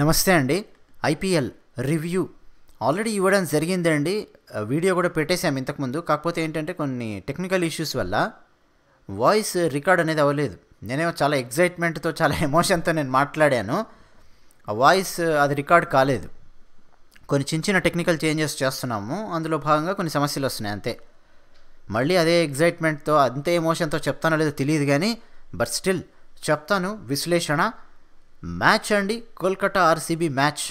నమస్తే అండి IPL review already ఇవ్వడం జరిగిందండి వీడియో కూడా పెట్టేశాము ఇంతకుముందు కాకపోతే ఏంటంటే కొన్ని టెక్నికల్ ఇష్యూస్ వల్ల వాయిస్ రికార్డ్ అనేది అవ్వలేదు నేనేమో చాలా ఎగ్జైట్మెంట్తో చాలా ఎమోషన్తో నేను మాట్లాడాను ఆ వాయిస్ అది రికార్డ్ కాలేదు కొన్ని చిన్న చిన్న టెక్నికల్ చేంజెస్ చేస్తున్నాము అందులో భాగంగా కొన్ని సమస్యలు వస్తున్నాయి అంతే మళ్ళీ అదే ఎగ్జైట్మెంట్తో అంతే ఎమోషన్తో చెప్తానో లేదో తెలియదు కానీ బట్ స్టిల్ చెప్తాను విశ్లేషణ మ్యాచ్ అండి కోల్కతా ఆర్సీబీ మ్యాచ్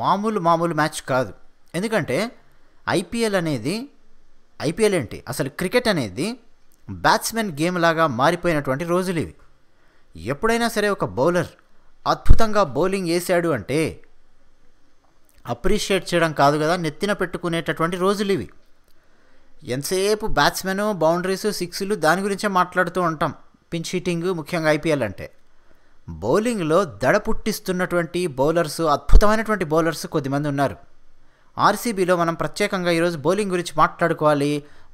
మామూలు మామూలు మ్యాచ్ కాదు ఎందుకంటే ఐపీఎల్ అనేది ఐపీఎల్ ఏంటి అసలు క్రికెట్ అనేది బ్యాట్స్మెన్ గేమ్ లాగా మారిపోయినటువంటి రోజులు ఇవి ఎప్పుడైనా సరే ఒక బౌలర్ అద్భుతంగా బౌలింగ్ వేసాడు అంటే అప్రిషియేట్ చేయడం కాదు కదా నెత్తిన పెట్టుకునేటటువంటి రోజులు ఇవి ఎంతసేపు బ్యాట్స్మెన్ బౌండరీస్ సిక్స్లు దాని గురించే మాట్లాడుతూ ఉంటాం పిన్ షీటింగ్ ముఖ్యంగా ఐపీఎల్ అంటే బౌలింగ్లో దడ పుట్టిస్తున్నటువంటి బౌలర్స్ అద్భుతమైనటువంటి బౌలర్స్ కొద్దిమంది ఉన్నారు ఆర్సీబీలో మనం ప్రత్యేకంగా ఈరోజు బౌలింగ్ గురించి మాట్లాడుకోవాలి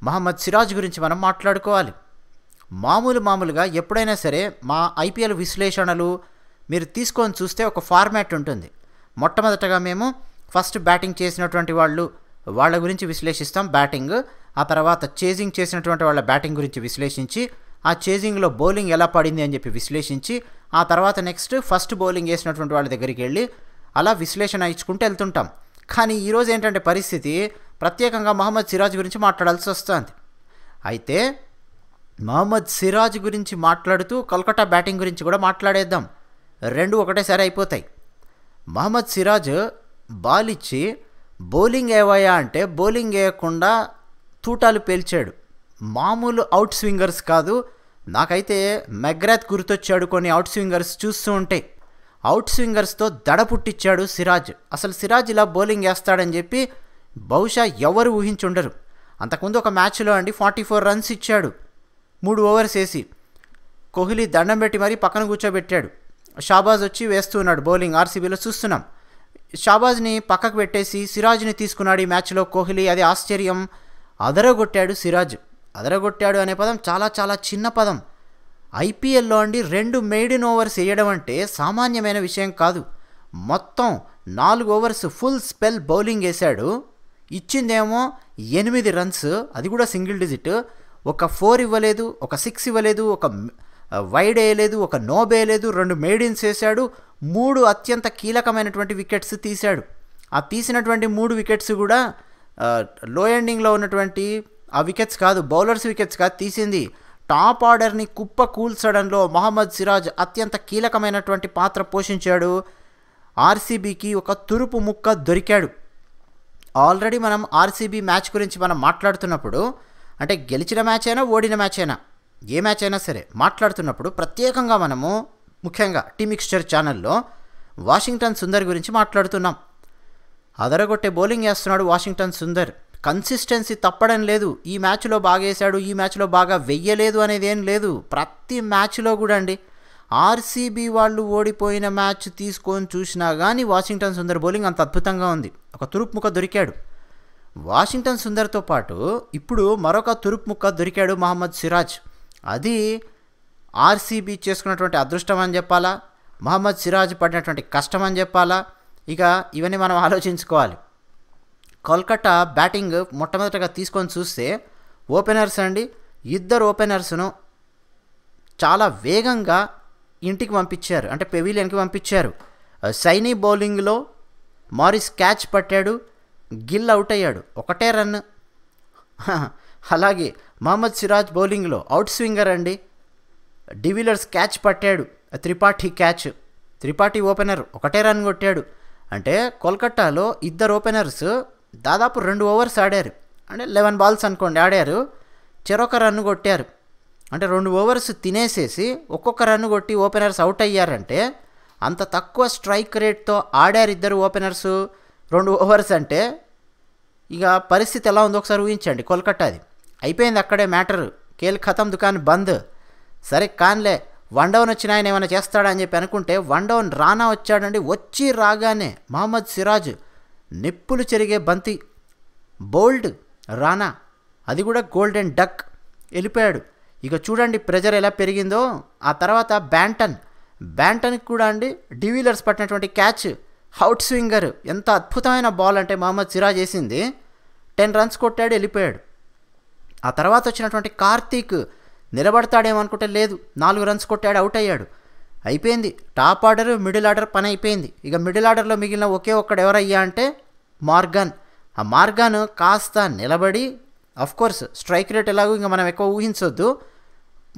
మహమ్మద్ సిరాజ్ గురించి మనం మాట్లాడుకోవాలి మామూలు మామూలుగా ఎప్పుడైనా సరే మా ఐపీఎల్ విశ్లేషణలు మీరు తీసుకొని చూస్తే ఒక ఫార్మాట్ ఉంటుంది మొట్టమొదటగా మేము ఫస్ట్ బ్యాటింగ్ చేసినటువంటి వాళ్ళు వాళ్ళ గురించి విశ్లేషిస్తాం బ్యాటింగ్ ఆ తర్వాత చేజింగ్ చేసినటువంటి వాళ్ళ బ్యాటింగ్ గురించి విశ్లేషించి ఆ చేజింగ్లో బౌలింగ్ ఎలా పడింది అని చెప్పి విశ్లేషించి ఆ తర్వాత నెక్స్ట్ ఫస్ట్ బౌలింగ్ వేసినటువంటి వాళ్ళ దగ్గరికి వెళ్ళి అలా విశ్లేషణ ఇచ్చుకుంటూ వెళ్తుంటాం కానీ ఈరోజు ఏంటంటే పరిస్థితి ప్రత్యేకంగా మహమ్మద్ సిరాజ్ గురించి మాట్లాడాల్సి వస్తుంది అయితే మహమ్మద్ సిరాజ్ గురించి మాట్లాడుతూ కల్కటా బ్యాటింగ్ గురించి కూడా మాట్లాడేద్దాం రెండు ఒకటేసారి అయిపోతాయి మహమ్మద్ సిరాజ్ బాల్ ఇచ్చి బౌలింగ్ ఏవయ్యా అంటే బౌలింగ్ వేయకుండా తూటాలు పేల్చాడు మామూలు అవుట్ స్వింగర్స్ కాదు నాకైతే మెగ్రాత్ గుర్తొచ్చాడు కొన్ని అవుట్ స్వింగర్స్ చూస్తూ ఉంటే అవుట్ స్వింగర్స్తో దడ పుట్టించాడు సిరాజ్ అసలు సిరాజ్ ఇలా బౌలింగ్ వేస్తాడని చెప్పి బహుశా ఎవరు ఊహించుండరు అంతకుముందు ఒక మ్యాచ్లో అండి ఫార్టీ ఫోర్ రన్స్ ఇచ్చాడు మూడు ఓవర్స్ వేసి కోహ్లీ దండం పెట్టి మరీ పక్కన కూర్చోబెట్టాడు షాబాజ్ వచ్చి వేస్తున్నాడు బౌలింగ్ ఆర్సీబీలో చూస్తున్నాం షాబాజ్ని పక్కకు పెట్టేసి సిరాజ్ని తీసుకున్నాడు ఈ మ్యాచ్లో కోహ్లీ అది ఆశ్చర్యం అదరగొట్టాడు సిరాజ్ అదరగొట్టాడు అనే పదం చాలా చాలా చిన్న పదం ఐపీఎల్లో అండి రెండు మెయిడిన్ ఓవర్స్ వేయడం అంటే సామాన్యమైన విషయం కాదు మొత్తం నాలుగు ఓవర్స్ ఫుల్ స్పెల్ బౌలింగ్ వేశాడు ఇచ్చిందేమో ఎనిమిది రన్స్ అది కూడా సింగిల్ డిజిట్ ఒక ఫోర్ ఇవ్వలేదు ఒక సిక్స్ ఇవ్వలేదు ఒక వైడ్ వేయలేదు ఒక నోబ్ వేయలేదు రెండు మెయిడిన్స్ వేశాడు మూడు అత్యంత కీలకమైనటువంటి వికెట్స్ తీశాడు ఆ తీసినటువంటి మూడు వికెట్స్ కూడా లో ఎండింగ్లో ఉన్నటువంటి ఆ వికెట్స్ కాదు బౌలర్స్ వికెట్స్ కాదు తీసింది టాప్ ఆర్డర్ని కుప్ప కూల్చడంలో మహమ్మద్ సిరాజ్ అత్యంత కీలకమైనటువంటి పాత్ర పోషించాడు ఆర్సీబీకి ఒక తురుపు ముక్క దొరికాడు ఆల్రెడీ మనం ఆర్సీబీ మ్యాచ్ గురించి మనం మాట్లాడుతున్నప్పుడు అంటే గెలిచిన మ్యాచ్ అయినా ఓడిన మ్యాచ్ అయినా ఏ మ్యాచ్ అయినా సరే మాట్లాడుతున్నప్పుడు ప్రత్యేకంగా మనము ముఖ్యంగా టీమ్ మిక్స్చర్ ఛానల్లో వాషింగ్టన్ సుందర్ గురించి మాట్లాడుతున్నాం అదరగొట్టే బౌలింగ్ వేస్తున్నాడు వాషింగ్టన్ సుందర్ కన్సిస్టెన్సీ తప్పడం లేదు ఈ మ్యాచ్లో బాగా వేశాడు ఈ మ్యాచ్లో బాగా వెయ్యలేదు అనేది ఏం లేదు ప్రతి మ్యాచ్లో కూడా అండి ఆర్సీబీ వాళ్ళు ఓడిపోయిన మ్యాచ్ తీసుకొని చూసినా కానీ వాషింగ్టన్ సుందర్ బౌలింగ్ అంత అద్భుతంగా ఉంది ఒక తురుపుముఖ దొరికాడు వాషింగ్టన్ సుందర్తో పాటు ఇప్పుడు మరొక తురుపుముఖ దొరికాడు మహమ్మద్ సిరాజ్ అది ఆర్సీబీ చేసుకున్నటువంటి అదృష్టం అని చెప్పాలా మహమ్మద్ సిరాజ్ పడినటువంటి కష్టం అని చెప్పాలా ఇక ఇవన్నీ మనం ఆలోచించుకోవాలి కోల్కట్టా బ్యాటింగ్ మొట్టమొదటగా తీసుకొని చూస్తే ఓపెనర్స్ అండి ఇద్దరు ఓపెనర్స్ను చాలా వేగంగా ఇంటికి పంపించారు అంటే పెవిలియన్కి పంపించారు సైనీ బౌలింగ్లో మారిస్ క్యాచ్ పట్టాడు గిల్ అవుట్ అయ్యాడు ఒకటే రన్ అలాగే మహమ్మద్ సిరాజ్ బౌలింగ్లో అవుట్ స్వింగర్ అండి డివిలర్స్ క్యాచ్ పట్టాడు త్రిపాఠి క్యాచ్ త్రిపాఠి ఓపెనర్ ఒకటే రన్ కొట్టాడు అంటే కోల్కట్టాలో ఇద్దరు ఓపెనర్స్ దాదాపు రెండు ఓవర్స్ ఆడారు అంటే లెవెన్ బాల్స్ అనుకోండి ఆడారు చెరొక రన్ను కొట్టారు అంటే రెండు ఓవర్స్ తినేసేసి ఒక్కొక్క రన్ను కొట్టి ఓపెనర్స్ అవుట్ అయ్యారంటే అంత తక్కువ స్ట్రైక్ రేట్తో ఆడారు ఇద్దరు ఓపెనర్స్ రెండు ఓవర్స్ అంటే ఇక పరిస్థితి ఎలా ఉందో ఒకసారి ఊహించండి కోల్కట్టాది అయిపోయింది అక్కడే మ్యాటర్ కేల్ ఖతం దుకాన్ బంద్ సరే కాన్లే వన్ డౌన్ వచ్చిన ఆయన ఏమైనా చేస్తాడా అని చెప్పి అనుకుంటే వన్ డౌన్ రానా వచ్చాడండి వచ్చి రాగానే మహమ్మద్ సిరాజ్ నిప్పులు చెరిగే బంతి బోల్డ్ రానా అది కూడా గోల్డెన్ డక్ వెళ్ళిపోయాడు ఇక చూడండి ప్రెజర్ ఎలా పెరిగిందో ఆ తర్వాత బ్యాంటన్ బ్యాంటన్కి కూడా అండి డివీలర్స్ పట్టినటువంటి క్యాచ్ హౌట్ స్వింగర్ ఎంత అద్భుతమైన బాల్ అంటే మహమ్మద్ సిరాజ్ వేసింది టెన్ రన్స్ కొట్టాడు వెళ్ళిపోయాడు ఆ తర్వాత వచ్చినటువంటి కార్తీక్ నిలబడతాడేమో అనుకుంటే లేదు నాలుగు రన్స్ కొట్టాడు అవుట్ అయ్యాడు అయిపోయింది టాప్ ఆర్డర్ మిడిల్ ఆర్డర్ పని అయిపోయింది ఇక మిడిల్ ఆర్డర్లో మిగిలిన ఒకే ఒక్కడు ఎవరయ్యా అంటే మార్గాన్ ఆ మార్గాన్ కాస్త నిలబడి కోర్స్ స్ట్రైక్ రేట్ ఎలాగో ఇంకా మనం ఎక్కువ ఊహించొద్దు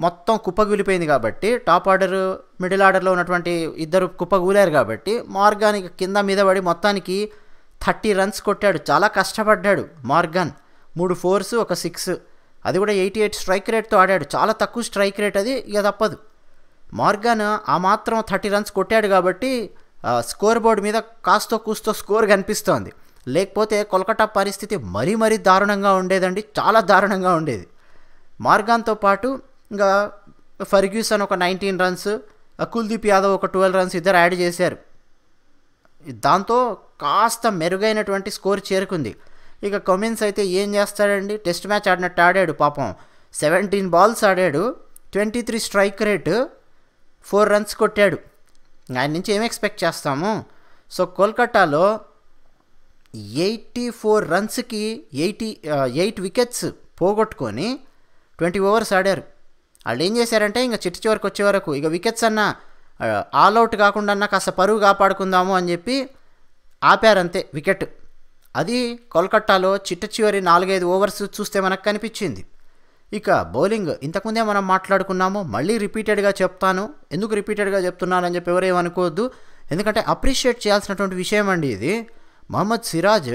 మొత్తం కుప్పగూలిపోయింది కాబట్టి టాప్ ఆర్డర్ మిడిల్ ఆర్డర్లో ఉన్నటువంటి ఇద్దరు కుప్పగూలారు కాబట్టి మార్గాన్ కింద మీద పడి మొత్తానికి థర్టీ రన్స్ కొట్టాడు చాలా కష్టపడ్డాడు మార్గాన్ మూడు ఫోర్స్ ఒక సిక్స్ అది కూడా ఎయిటీ ఎయిట్ స్ట్రైక్ రేట్తో ఆడాడు చాలా తక్కువ స్ట్రైక్ రేట్ అది ఇక తప్పదు మార్గాన్ ఆ మాత్రం థర్టీ రన్స్ కొట్టాడు కాబట్టి స్కోర్ బోర్డు మీద కాస్తో కూస్తో స్కోర్ కనిపిస్తోంది లేకపోతే కోల్కతా పరిస్థితి మరీ మరీ దారుణంగా ఉండేదండి చాలా దారుణంగా ఉండేది మార్గాన్తో పాటు ఇంకా ఫర్గ్యూసన్ ఒక నైన్టీన్ రన్స్ కుల్దీప్ యాదవ్ ఒక ట్వెల్వ్ రన్స్ ఇద్దరు యాడ్ చేశారు దాంతో కాస్త మెరుగైనటువంటి స్కోర్ చేరుకుంది ఇక కమిన్స్ అయితే ఏం చేస్తాడండి టెస్ట్ మ్యాచ్ ఆడినట్టు ఆడాడు పాపం సెవెంటీన్ బాల్స్ ఆడాడు twenty three strike rate four runs కొట్టాడు ఆయన నుంచి ఏం ఎక్స్పెక్ట్ చేస్తాము సో కోల్కటాలో ఎయిటీ ఫోర్ రన్స్కి ఎయిటీ ఎయిట్ వికెట్స్ పోగొట్టుకొని ట్వంటీ ఓవర్స్ ఆడారు వాళ్ళు ఏం చేశారంటే ఇంకా చిట్టి చివరికి వచ్చే వరకు ఇక వికెట్స్ అన్న అవుట్ కాకుండా అన్న కాస్త పరువు కాపాడుకుందాము అని చెప్పి ఆపారంతే వికెట్ అది కోల్కట్టాలో చిట్ట చివరి నాలుగైదు ఓవర్స్ చూస్తే మనకు కనిపించింది ఇక బౌలింగ్ ఇంతకుముందే మనం మాట్లాడుకున్నాము మళ్ళీ రిపీటెడ్గా చెప్తాను ఎందుకు రిపీటెడ్గా చెప్తున్నానని చెప్పి ఎవరేమనుకోవద్దు ఎందుకంటే అప్రిషియేట్ చేయాల్సినటువంటి విషయం అండి ఇది మహమ్మద్ సిరాజ్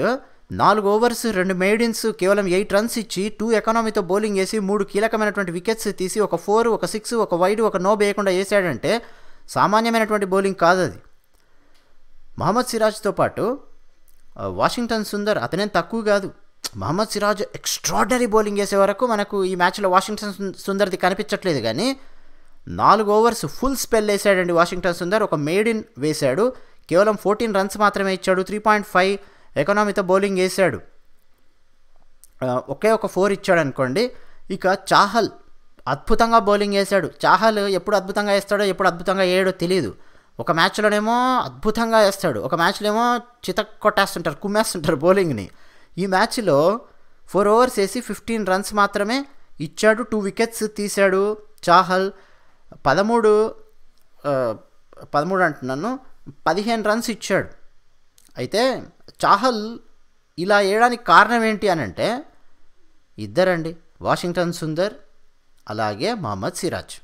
నాలుగు ఓవర్స్ రెండు మెయిడిన్స్ కేవలం ఎయిట్ రన్స్ ఇచ్చి టూ ఎకానమీతో బౌలింగ్ వేసి మూడు కీలకమైనటువంటి వికెట్స్ తీసి ఒక ఫోర్ ఒక సిక్స్ ఒక వైడ్ ఒక నో వేయకుండా వేసాడంటే సామాన్యమైనటువంటి బౌలింగ్ కాదు అది మహమ్మద్ సిరాజ్తో పాటు వాషింగ్టన్ సుందర్ అతనేం తక్కువ కాదు మహమ్మద్ సిరాజ్ ఎక్స్ట్రాడనరీ బౌలింగ్ వేసే వరకు మనకు ఈ మ్యాచ్లో వాషింగ్టన్ సుందర్ది కనిపించట్లేదు కానీ నాలుగు ఓవర్స్ ఫుల్ స్పెల్ వేసాడండి వాషింగ్టన్ సుందర్ ఒక మేడిన్ వేశాడు కేవలం ఫోర్టీన్ రన్స్ మాత్రమే ఇచ్చాడు త్రీ పాయింట్ ఫైవ్ ఎకనామీతో బౌలింగ్ వేశాడు ఒకే ఒక ఫోర్ ఇచ్చాడు అనుకోండి ఇక చాహల్ అద్భుతంగా బౌలింగ్ వేశాడు చాహల్ ఎప్పుడు అద్భుతంగా వేస్తాడో ఎప్పుడు అద్భుతంగా వేయడో తెలియదు ఒక మ్యాచ్లోనేమో అద్భుతంగా వేస్తాడు ఒక మ్యాచ్లోనేమో చిత కొట్టేస్తుంటారు కుమ్మేస్తుంటారు బౌలింగ్ని ఈ మ్యాచ్లో ఫోర్ ఓవర్స్ వేసి ఫిఫ్టీన్ రన్స్ మాత్రమే ఇచ్చాడు టూ వికెట్స్ తీశాడు చాహల్ పదమూడు పదమూడు అంటున్నాను పదిహేను రన్స్ ఇచ్చాడు అయితే చాహల్ ఇలా వేయడానికి కారణం ఏంటి అని అంటే ఇద్దరండి వాషింగ్టన్ సుందర్ అలాగే మహమ్మద్ సిరాజ్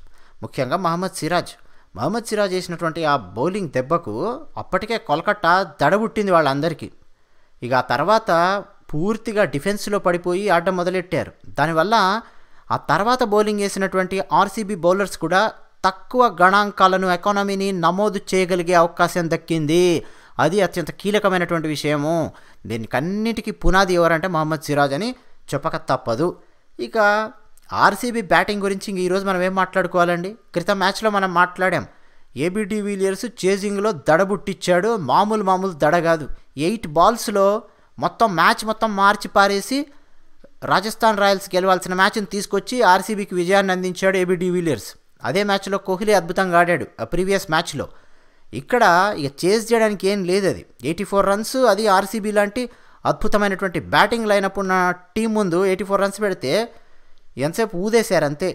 ముఖ్యంగా మహమ్మద్ సిరాజ్ మహమ్మద్ సిరాజ్ చేసినటువంటి ఆ బౌలింగ్ దెబ్బకు అప్పటికే కొలకట్టా దడబుట్టింది వాళ్ళందరికీ ఇక ఆ తర్వాత పూర్తిగా డిఫెన్స్లో పడిపోయి ఆడడం మొదలెట్టారు దానివల్ల ఆ తర్వాత బౌలింగ్ వేసినటువంటి ఆర్సీబీ బౌలర్స్ కూడా తక్కువ గణాంకాలను ఎకానమీని నమోదు చేయగలిగే అవకాశం దక్కింది అది అత్యంత కీలకమైనటువంటి విషయము దీనికన్నిటికీ పునాది ఎవరంటే మహమ్మద్ సిరాజ్ అని చెప్పక తప్పదు ఇక ఆర్సీబీ బ్యాటింగ్ గురించి ఈరోజు మనం ఏం మాట్లాడుకోవాలండి క్రితం మ్యాచ్లో మనం మాట్లాడాం ఏబిడి విలియర్స్ చేజింగ్లో దడబుట్టిచ్చాడు మామూలు మామూలు దడ కాదు ఎయిట్ బాల్స్లో మొత్తం మ్యాచ్ మొత్తం మార్చి పారేసి రాజస్థాన్ రాయల్స్ గెలవాల్సిన మ్యాచ్ని తీసుకొచ్చి ఆర్సీబీకి విజయాన్ని అందించాడు ఏబిడి విలియర్స్ అదే మ్యాచ్లో కోహ్లీ అద్భుతంగా ఆడాడు ఆ ప్రీవియస్ మ్యాచ్లో ఇక్కడ ఇక చేజ్ చేయడానికి ఏం లేదు అది ఎయిటీ ఫోర్ రన్స్ అది ఆర్సీబీ లాంటి అద్భుతమైనటువంటి బ్యాటింగ్ లైనప్ ఉన్న టీం ముందు ఎయిటీ ఫోర్ రన్స్ పెడితే ఎంతసేపు ఊదేశారు అంతే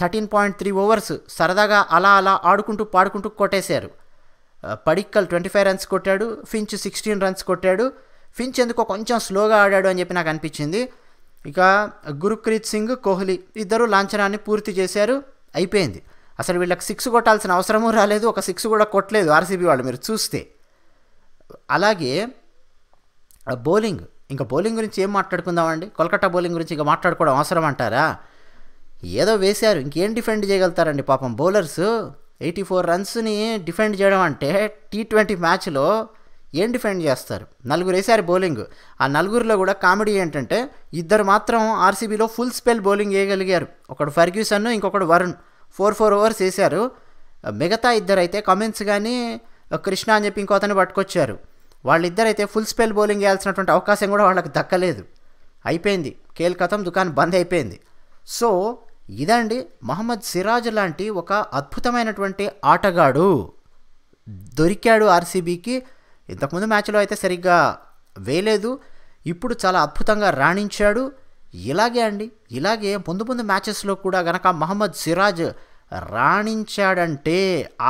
థర్టీన్ పాయింట్ త్రీ ఓవర్స్ సరదాగా అలా అలా ఆడుకుంటూ పాడుకుంటూ కొట్టేశారు పడిక్కల్ ట్వంటీ ఫైవ్ రన్స్ కొట్టాడు ఫించ్ సిక్స్టీన్ రన్స్ కొట్టాడు ఫించ్ ఎందుకో కొంచెం స్లోగా ఆడాడు అని చెప్పి నాకు అనిపించింది ఇక గురుప్రీత్ సింగ్ కోహ్లీ ఇద్దరు లాంఛనాన్ని పూర్తి చేశారు అయిపోయింది అసలు వీళ్ళకి సిక్స్ కొట్టాల్సిన అవసరమూ రాలేదు ఒక సిక్స్ కూడా కొట్టలేదు ఆర్సీబీ వాళ్ళు మీరు చూస్తే అలాగే బౌలింగ్ ఇంకా బౌలింగ్ గురించి ఏం మాట్లాడుకుందామండి కోల్కతా బౌలింగ్ గురించి ఇంకా మాట్లాడుకోవడం అవసరం అంటారా ఏదో వేశారు ఇంకేం డిఫెండ్ చేయగలుగుతారండి పాపం బౌలర్స్ ఎయిటీ ఫోర్ రన్స్ని డిఫెండ్ చేయడం అంటే టీ ట్వంటీ మ్యాచ్లో ఏం డిఫెండ్ చేస్తారు నలుగురు వేసారు బౌలింగ్ ఆ నలుగురిలో కూడా కామెడీ ఏంటంటే ఇద్దరు మాత్రం ఆర్సీబీలో ఫుల్ స్పెల్ బౌలింగ్ వేయగలిగారు ఒకడు ఫర్గ్యూసన్ ఇంకొకడు వరుణ్ ఫోర్ ఫోర్ ఓవర్స్ వేశారు మిగతా ఇద్దరు అయితే కమిన్స్ కానీ కృష్ణ అని చెప్పి ఇంకో అతను పట్టుకొచ్చారు వాళ్ళిద్దరైతే ఫుల్ స్పెల్ బౌలింగ్ వేయాల్సినటువంటి అవకాశం కూడా వాళ్ళకి దక్కలేదు అయిపోయింది కేల్కతం దుకాణం బంద్ అయిపోయింది సో ఇదండి మహమ్మద్ సిరాజ్ లాంటి ఒక అద్భుతమైనటువంటి ఆటగాడు దొరికాడు ఆర్సీబీకి ఇంతకుముందు మ్యాచ్లో అయితే సరిగ్గా వేయలేదు ఇప్పుడు చాలా అద్భుతంగా రాణించాడు ఇలాగే అండి ఇలాగే ముందు ముందు మ్యాచెస్లో కూడా గనక మహమ్మద్ సిరాజ్ రాణించాడంటే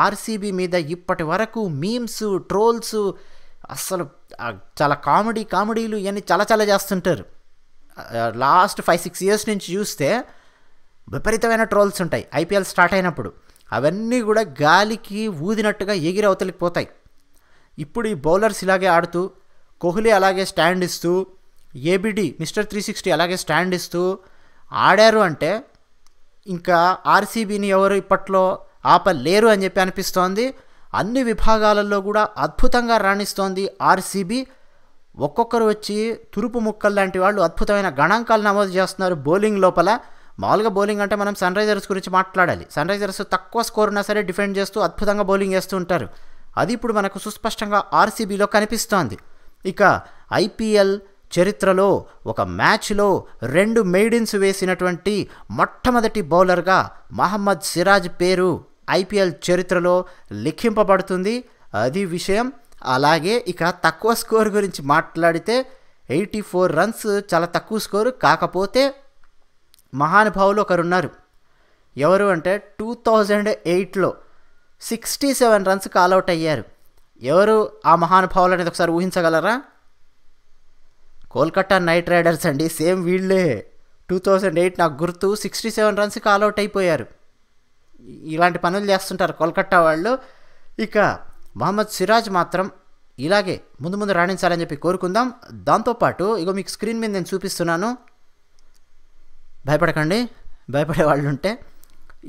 ఆర్సీబీ మీద ఇప్పటి వరకు మీమ్స్ ట్రోల్స్ అస్సలు చాలా కామెడీ కామెడీలు ఇవన్నీ చాలా చాలా చేస్తుంటారు లాస్ట్ ఫైవ్ సిక్స్ ఇయర్స్ నుంచి చూస్తే విపరీతమైన ట్రోల్స్ ఉంటాయి ఐపీఎల్ స్టార్ట్ అయినప్పుడు అవన్నీ కూడా గాలికి ఊదినట్టుగా ఎగిరి అవతలికి పోతాయి ఇప్పుడు ఈ బౌలర్స్ ఇలాగే ఆడుతూ కోహ్లీ అలాగే స్టాండ్ ఇస్తూ ఏబిడి మిస్టర్ త్రీ సిక్స్టీ అలాగే స్టాండ్ ఇస్తూ ఆడారు అంటే ఇంకా ఆర్సీబీని ఎవరు ఇప్పట్లో ఆపలేరు అని చెప్పి అనిపిస్తోంది అన్ని విభాగాలలో కూడా అద్భుతంగా రాణిస్తోంది ఆర్సీబీ ఒక్కొక్కరు వచ్చి తురుపు ముక్కలు లాంటి వాళ్ళు అద్భుతమైన గణాంకాలు నమోదు చేస్తున్నారు బౌలింగ్ లోపల మామూలుగా బౌలింగ్ అంటే మనం సన్ రైజర్స్ గురించి మాట్లాడాలి సన్ రైజర్స్ తక్కువ స్కోర్ ఉన్నా సరే డిఫెండ్ చేస్తూ అద్భుతంగా బౌలింగ్ వేస్తూ ఉంటారు అది ఇప్పుడు మనకు సుస్పష్టంగా ఆర్సీబీలో కనిపిస్తోంది ఇక ఐపీఎల్ చరిత్రలో ఒక మ్యాచ్లో రెండు మెయిడిన్స్ వేసినటువంటి మొట్టమొదటి బౌలర్గా మహమ్మద్ సిరాజ్ పేరు ఐపీఎల్ చరిత్రలో లిఖింపబడుతుంది అది విషయం అలాగే ఇక తక్కువ స్కోర్ గురించి మాట్లాడితే ఎయిటీ ఫోర్ రన్స్ చాలా తక్కువ స్కోరు కాకపోతే మహానుభావులు ఒకరున్నారు ఎవరు అంటే టూ థౌజండ్ ఎయిట్లో సిక్స్టీ సెవెన్ రన్స్ కాల్అవుట్ అయ్యారు ఎవరు ఆ మహానుభావులు అనేది ఒకసారి ఊహించగలరా కోల్కట్టా నైట్ రైడర్స్ అండి సేమ్ వీళ్ళే టూ థౌజండ్ ఎయిట్ నాకు గుర్తు సిక్స్టీ సెవెన్ రన్స్ కాల్అవుట్ అయిపోయారు ఇలాంటి పనులు చేస్తుంటారు కోల్కట్టా వాళ్ళు ఇక మహమ్మద్ సిరాజ్ మాత్రం ఇలాగే ముందు ముందు రాణించాలని చెప్పి కోరుకుందాం దాంతోపాటు ఇక మీకు స్క్రీన్ మీద నేను చూపిస్తున్నాను భయపడకండి భయపడే వాళ్ళు ఉంటే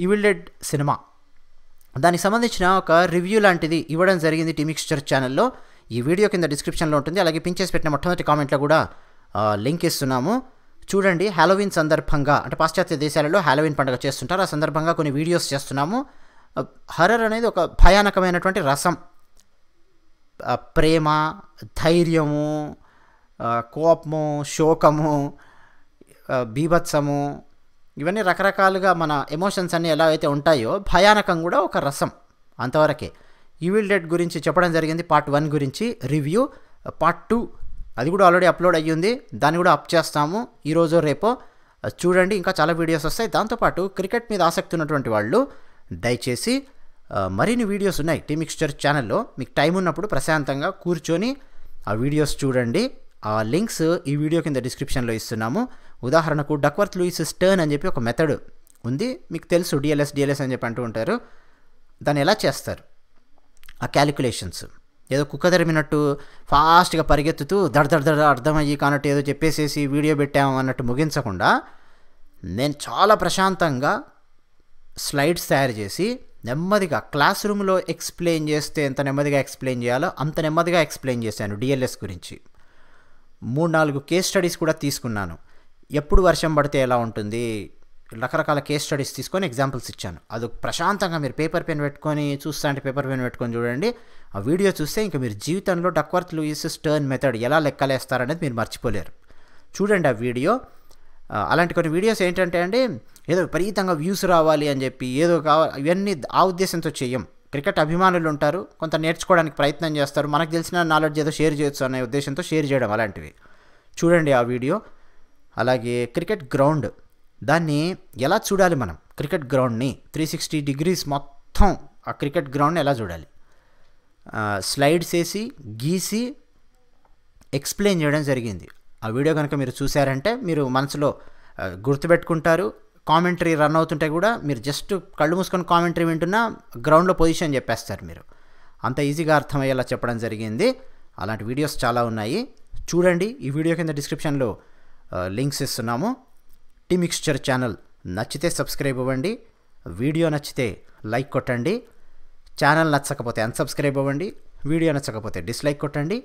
ఈవిల్డెడ్ సినిమా దానికి సంబంధించిన ఒక రివ్యూ లాంటిది ఇవ్వడం జరిగింది టీమిక్స్చర్ ఛానల్లో ఈ వీడియో కింద డిస్క్రిప్షన్లో ఉంటుంది అలాగే పిన్ పెట్టిన మొట్టమొదటి కామెంట్లో కూడా లింక్ ఇస్తున్నాము చూడండి హ్యాలోవిన్ సందర్భంగా అంటే పాశ్చాత్య దేశాలలో హ్యాలోవిన్ పండుగ చేస్తుంటారు ఆ సందర్భంగా కొన్ని వీడియోస్ చేస్తున్నాము హర్రర్ అనేది ఒక భయానకమైనటువంటి రసం ప్రేమ ధైర్యము కోపము శోకము బీభత్సము ఇవన్నీ రకరకాలుగా మన ఎమోషన్స్ అన్నీ ఎలా అయితే ఉంటాయో భయానకం కూడా ఒక రసం అంతవరకే ఈవిల్ డెడ్ గురించి చెప్పడం జరిగింది పార్ట్ వన్ గురించి రివ్యూ పార్ట్ టూ అది కూడా ఆల్రెడీ అప్లోడ్ అయ్యింది దాన్ని కూడా అప్ చేస్తాము ఈరోజు రేపో చూడండి ఇంకా చాలా వీడియోస్ వస్తాయి దాంతోపాటు క్రికెట్ మీద ఆసక్తి ఉన్నటువంటి వాళ్ళు దయచేసి మరిన్ని వీడియోస్ ఉన్నాయి టీమిక్స్చర్ ఛానల్లో మీకు టైం ఉన్నప్పుడు ప్రశాంతంగా కూర్చొని ఆ వీడియోస్ చూడండి ఆ లింక్స్ ఈ వీడియో కింద డిస్క్రిప్షన్లో ఇస్తున్నాము ఉదాహరణకు డక్వర్త్ లూయిస్ స్టర్న్ అని చెప్పి ఒక మెథడ్ ఉంది మీకు తెలుసు డిఎల్ఎస్ డిఎల్ఎస్ అని చెప్పి అంటూ ఉంటారు దాన్ని ఎలా చేస్తారు ఆ క్యాలిక్యులేషన్స్ ఏదో కుక్క తరిమినట్టు ఫాస్ట్గా పరిగెత్తుతూ దడ దడ దడ అర్థమయ్యి కానట్టు ఏదో చెప్పేసేసి వీడియో పెట్టాము అన్నట్టు ముగించకుండా నేను చాలా ప్రశాంతంగా స్లైడ్స్ తయారు చేసి నెమ్మదిగా క్లాస్ రూమ్లో ఎక్స్ప్లెయిన్ చేస్తే ఎంత నెమ్మదిగా ఎక్స్ప్లెయిన్ చేయాలో అంత నెమ్మదిగా ఎక్స్ప్లెయిన్ చేశాను డిఎల్ఎస్ గురించి మూడు నాలుగు కేస్ స్టడీస్ కూడా తీసుకున్నాను ఎప్పుడు వర్షం పడితే ఎలా ఉంటుంది రకరకాల కేస్ స్టడీస్ తీసుకొని ఎగ్జాంపుల్స్ ఇచ్చాను అది ప్రశాంతంగా మీరు పేపర్ పెన్ పెట్టుకొని చూస్తా అంటే పేపర్ పెన్ పెట్టుకొని చూడండి ఆ వీడియో చూస్తే ఇంకా మీరు జీవితంలో డక్వర్త్ లూయిస్ స్టర్న్ మెథడ్ ఎలా లెక్కలేస్తారనేది మీరు మర్చిపోలేరు చూడండి ఆ వీడియో అలాంటి కొన్ని వీడియోస్ ఏంటంటే అండి ఏదో విపరీతంగా వ్యూస్ రావాలి అని చెప్పి ఏదో కావాలి ఇవన్నీ ఆ ఉద్దేశంతో చేయం క్రికెట్ అభిమానులు ఉంటారు కొంత నేర్చుకోవడానికి ప్రయత్నం చేస్తారు మనకు తెలిసిన నాలెడ్జ్ ఏదో షేర్ చేయొచ్చు అనే ఉద్దేశంతో షేర్ చేయడం అలాంటివి చూడండి ఆ వీడియో అలాగే క్రికెట్ గ్రౌండ్ దాన్ని ఎలా చూడాలి మనం క్రికెట్ గ్రౌండ్ని త్రీ సిక్స్టీ డిగ్రీస్ మొత్తం ఆ క్రికెట్ గ్రౌండ్ని ఎలా చూడాలి స్లైడ్స్ వేసి గీసి ఎక్స్ప్లెయిన్ చేయడం జరిగింది ఆ వీడియో కనుక మీరు చూశారంటే మీరు మనసులో గుర్తుపెట్టుకుంటారు కామెంటరీ రన్ అవుతుంటే కూడా మీరు జస్ట్ కళ్ళు మూసుకొని కామెంటరీ వింటున్నా గ్రౌండ్లో పొజిషన్ చెప్పేస్తారు మీరు అంత ఈజీగా అర్థమయ్యేలా చెప్పడం జరిగింది అలాంటి వీడియోస్ చాలా ఉన్నాయి చూడండి ఈ వీడియో కింద డిస్క్రిప్షన్లో లింక్స్ ఇస్తున్నాము టీమిక్స్చర్ ఛానల్ నచ్చితే సబ్స్క్రైబ్ అవ్వండి వీడియో నచ్చితే లైక్ కొట్టండి ఛానల్ నచ్చకపోతే అన్సబ్స్క్రైబ్ అవ్వండి వీడియో నచ్చకపోతే డిస్లైక్ కొట్టండి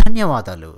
ధన్యవాదాలు